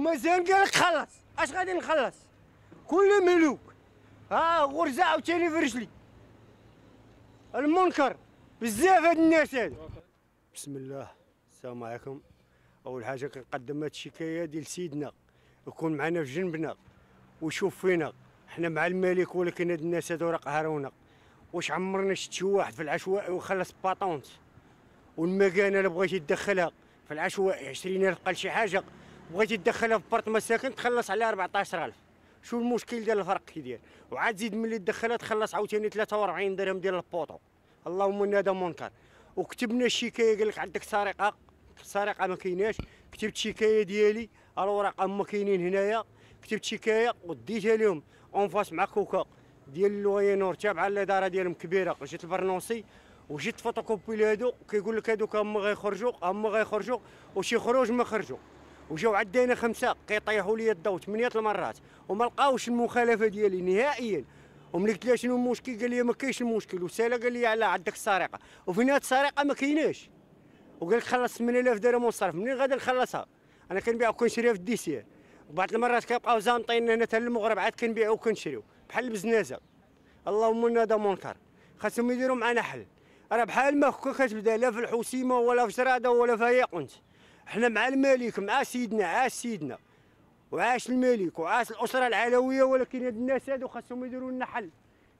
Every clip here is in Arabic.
ومازال قال لك خلص اش غادي نخلص كل ملوك ها غرزه عاوتاني في رجلي المنكر بزاف هاد الناس هادي بسم الله السلام عليكم اول حاجه كنقدم هاد الشكايه ديال سيدنا يكون معنا في جنبنا ويشوف فينا حنا مع الملك ولكن هاد الناس هادو راه قهرونا واش عمرنا شفت شي واحد في العشوائي وخلص باطونت والمكانه اللي بغيتي تدخلها في العشوائي 20000 قال شي حاجه بغيتي تدخلها في بارت مساكن تخلص عليها 14000 شو المشكل ديال الفرق داير وعاد زيد ملي تدخلها تخلص عاوتاني 43 درهم ديال البوطو اللهم ان هذا منكر وكتبنا الشكايه قال لك عندك سرقه السرقه ما كايناش كتبت الشكايه ديالي الاوراق ما كاينين هنايا كتبت شكايه وديتها لهم اون فاس مع كوكا ديال الوينور تابعه الاداره ديالهم كبيره جيت البرنوسي وجيت فوتوكوبي لهادو كيقول لك هادوك اما غيخرجوا هما غيخرجوا وشي خروج ما خرجوا وجاو عدينا خمسه كيطيحوا لي الضو ثمانيه المرات وما لقاوش المخالفه ديالي نهائيا وملي قلت له شنو المشكل قال لي ما كاينش المشكل وسالا قال لي على عندك السرقه وفي نهايه السرقه ما كايناش وقال لك خلص 8000 درهم وصرف منين غادي نخلصها انا كنبيع وكنشريها في الديسير وبعض المرات كيبقاو زانطين هنا حتى المغرب عاد كنبيع وكنشريو بحال البزنازه اللهم انا هذا منكر خاصهم يديروا معنا حل راه بحال ما كتبدا لا في الحسيمه ولا في شراده ولا في قنت حنا مع الملك مع سيدنا عاش سيدنا وعاش الملك وعاش الاسره العلويه ولكن هاد الناس هادو خاصهم يديروا لنا حل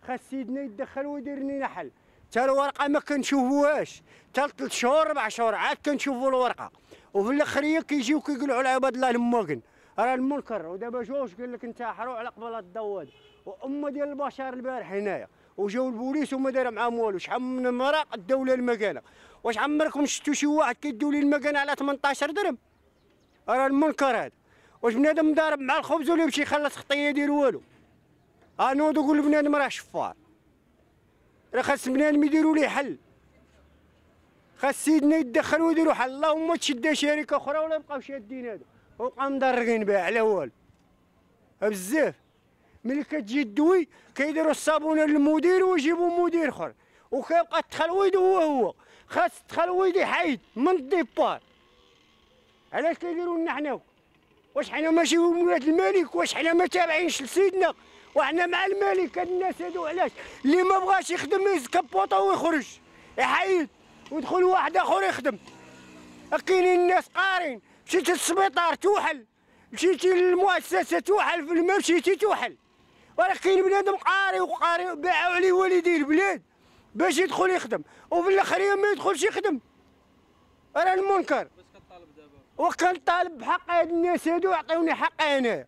خاص سيدنا يتدخل ويدير لنا حل حتى الورقه ما كنشوفوهاش حتى ثلاث شهور اربع شهور عاد كنشوفوا الورقه وفي الاخريه كيجيو كيقولوا على عباد الله الموكن راه المنكر ودابا جوج قال لك انتحروا على قبل الضواد وامه ديال البشر البارح هنايا وجاو البوليس وما دار معاهم والو شحال من مره داو لها المكانه واش عمركم شفتوا شي واحد كيدوا لي المكانه على 18 درهم راه المنكر هذا واش بنادم ضارب مع الخبز ولا يمشي يخلص خطيه يدير والو انوض وقول لبنادم راه شفار راه خاص بنادم يديروا ليه حل خاص سيدنا يدخل ويديروا حل اللهم تشد شركه اخرى ولا يبقاو شادين هذا وبقاو مضرقين بها على والو بزاف ملي كتجي الدوي كيديروا الصابونه للمدير ويجيبوا مدير اخر وكيبقى التخلويد هو هو خاص التخلويد يحيد من الديبار علاش كيديروا لنا حنا واش حنا ماشي ولاد الملك واش حنا ما تابعينش لسيدنا وحنا مع الملك الناس هادو علاش اللي ما بغاش يخدم يسكبوطه ويخرج يحيد ويدخل واحد اخر يخدم كاينين الناس قارين مشيتي للسبيطار توحل مشيتي للمؤسسه توحل في الماء مشيتي توحل راه كاين بنادم قاري وقاري باعوا عليه والديه البلاد باش يدخل يخدم وفي الاخر ما يدخلش يخدم راه المنكر وكنطالب بحق هاد الناس هادو يعطيوني حقي انايا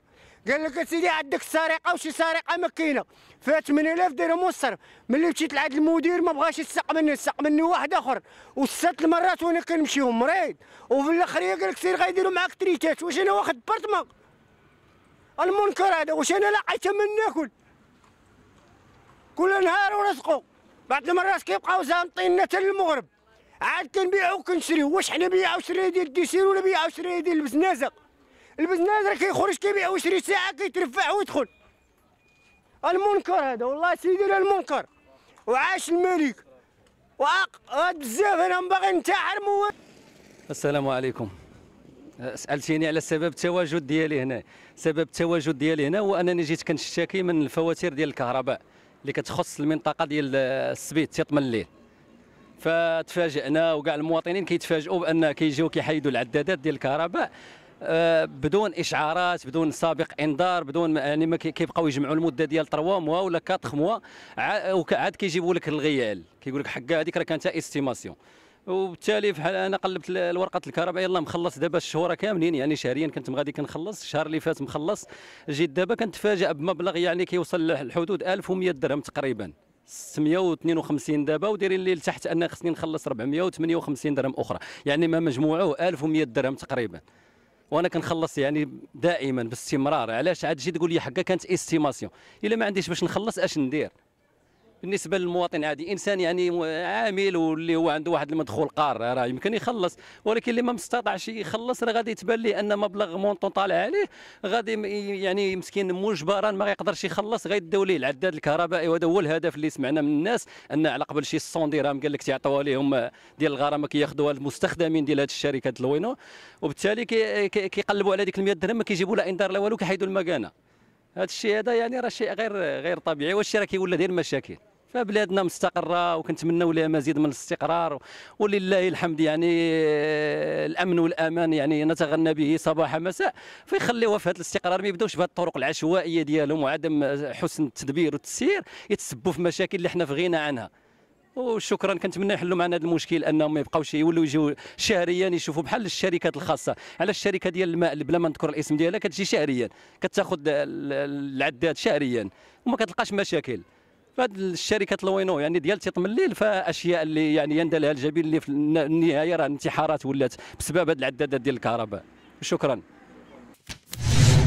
قال لك سيدي عندك سرقه وشي سرقه ما كاينه فيها 8000 درهم وصرف ملي مشيت لعند المدير ما بغاش يسق مني سق مني واحد اخر وست المرات وانا كنمشيهم مريض وفي الاخر قال لك سير غيديروا معاك تريتات واش انا واخد برطمه المنكر هذا واش انا لا من ناكل كل نهار ورزقو بعض المرات كيبقاو زامطين حتى للمغرب عاد كنبيعو وكنشريو واش حنا بيع وشري ديال الديسير ولا بيع وشري ديال البزنازه البزنازه كيخرج كيبيع ويشري ساعه كيترفع ويدخل المنكر هذا والله سيدي المنكر وعاش الملك وأق... بزاف انا باغي نتاعر السلام عليكم سالتيني على سبب التواجد ديالي هنا سبب التواجد ديالي هنا هو انني جيت كنشتكي من الفواتير ديال الكهرباء اللي كتخص المنطقه ديال السبيت تيطم الليل فتفاجئنا وكاع المواطنين كيتفاجئوا بان كيجيو كيحيدوا العدادات ديال الكهرباء آه، بدون اشعارات بدون سابق انذار بدون يعني ما كيبقاو يجمعوا المده ديال 3 موا ولا 4 موا عاد كيجيبوا لك الغيال كيقول لك حكا هذيك راه كانت استيماسيون وبالتالي انا قلبت الورقه الكهرباء يلا مخلص دابا الشهوره كاملين يعني شهريا كنت غادي كنخلص الشهر اللي فات مخلص جيت دابا كنتفاجئ بمبلغ يعني كيوصل لحدود 1100 درهم تقريبا 652 دابا ودايرين اللي لتحت ان خصني نخلص 458 درهم اخرى يعني ما مجموعه 1100 درهم تقريبا وانا كنخلص يعني دائما باستمرار علاش عاد تجي تقول لي حكا كانت استيماسيون الا ما عنديش باش نخلص اش ندير بالنسبه للمواطن عادي انسان يعني عامل واللي هو عنده واحد المدخول قار راه يمكن يخلص ولكن اللي ما مستطعش يخلص راه غادي تبان ليه ان مبلغ مونطون طالع عليه غادي يعني مسكين مجبرا ما يقدرش يخلص يدوا ليه العداد الكهربائي وهذا هو الهدف اللي سمعنا من الناس ان على قبل شي سوندي راه قال لك تيعطوا لهم آه، ديال الغرامه كياخذوها المستخدمين ديال هذه الشركات لوينو وبالتالي كيقلبوا كي على ديك ال 100 درهم ما كيجيبوا لا انذار لا والو كيحيدوا المكانه هذا الشيء هذا يعني راه شيء غير غير طبيعي والشيء راه كيولى غير مشاكل فبلادنا مستقره وكنتمنوا لها مزيد من الاستقرار ولله الحمد يعني آه، الامن والامان يعني نتغنى به صباح مساء فيخليوها في هذا الاستقرار ما يبداوش بهذه الطرق العشوائيه ديالهم وعدم حسن التدبير والتسيير يتسبوا في مشاكل اللي حنا في غنى عنها وشكرا كنتمنى يحلوا معنا هذا المشكل انهم ما يبقاوش يولوا يجيو شهريا يشوفوا بحال الشركات الخاصه على الشركه ديال الماء اللي بلا ما نذكر الاسم ديالها كتجي شهريا كتاخذ العداد شهريا وما كتلقاش مشاكل فهاد الشركات لوينو يعني ديال تيطم الليل فاشياء اللي يعني يندى لها الجبين اللي في النهايه راه انتحارات ولات بسبب هاد العدادات ديال الكهرباء شكرا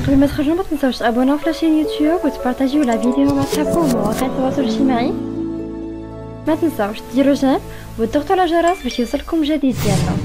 قبل ما تخرجوا ما تنساوش تابوناو في لاشين يوتيوب وتبارطاجيو لا فيديو مع صحابكم ومواقع التواصل الاجتماعي ما تنساوش ديروا جيم وتضغطوا على الجرس باش يوصلكم جديد ديالنا